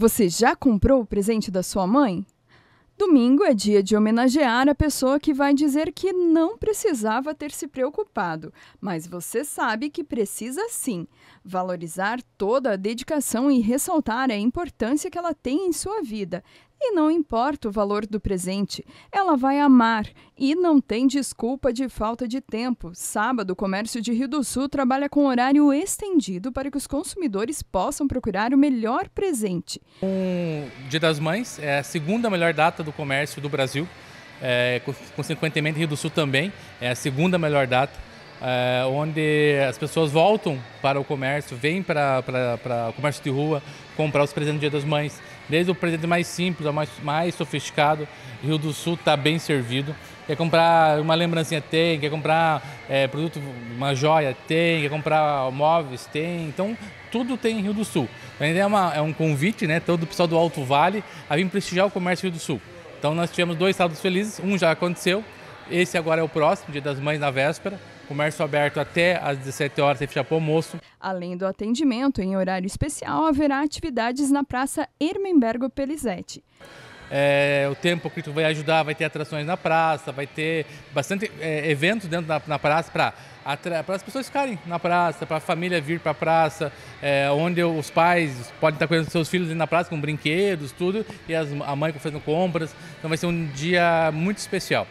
Você já comprou o presente da sua mãe? Domingo é dia de homenagear a pessoa que vai dizer que não precisava ter se preocupado, mas você sabe que precisa sim valorizar toda a dedicação e ressaltar a importância que ela tem em sua vida, e não importa o valor do presente, ela vai amar e não tem desculpa de falta de tempo. Sábado, o comércio de Rio do Sul trabalha com horário estendido para que os consumidores possam procurar o melhor presente. O é, Dia das Mães é a segunda melhor data do comércio do Brasil. É, consequentemente, Rio do Sul também é a segunda melhor data é, onde as pessoas voltam para o comércio, vêm para o comércio de rua comprar os presentes do Dia das Mães. Desde o presente mais simples ao mais, mais sofisticado, Rio do Sul está bem servido. Quer comprar uma lembrancinha? Tem. Quer comprar é, produto, uma joia? Tem. Quer comprar móveis? Tem. Então, tudo tem em Rio do Sul. Ainda é, uma, é um convite, né, todo o pessoal do Alto Vale a vir prestigiar o comércio Rio do Sul. Então, nós tivemos dois sábados felizes, um já aconteceu, esse agora é o próximo, Dia das Mães na véspera. Comércio aberto até às 17 horas e fecha para almoço. Além do atendimento em horário especial, haverá atividades na Praça Hermenbergo Pelizete. É, o tempo que tu vai ajudar, vai ter atrações na praça, vai ter bastante é, eventos dentro da na praça para as pessoas ficarem na praça, para a família vir para a praça, é, onde os pais podem estar com seus filhos na praça com brinquedos, tudo, e as, a mãe fazendo compras. Então vai ser um dia muito especial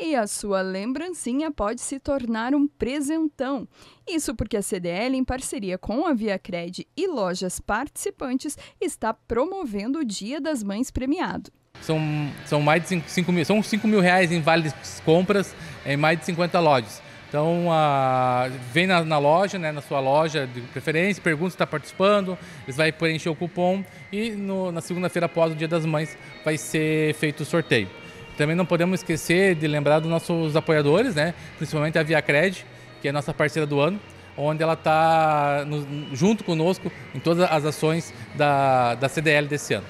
e a sua lembrancinha pode se tornar um presentão. Isso porque a CDL, em parceria com a ViaCred e lojas participantes, está promovendo o Dia das Mães premiado. São, são mais de 5 mil, são 5 mil reais em vales compras em mais de 50 lojas. Então, a, vem na, na, loja, né, na sua loja de preferência, pergunta se está participando, eles vão preencher o cupom e no, na segunda-feira após o Dia das Mães vai ser feito o sorteio. Também não podemos esquecer de lembrar dos nossos apoiadores, né? principalmente a ViaCred, que é a nossa parceira do ano, onde ela está junto conosco em todas as ações da, da CDL desse ano.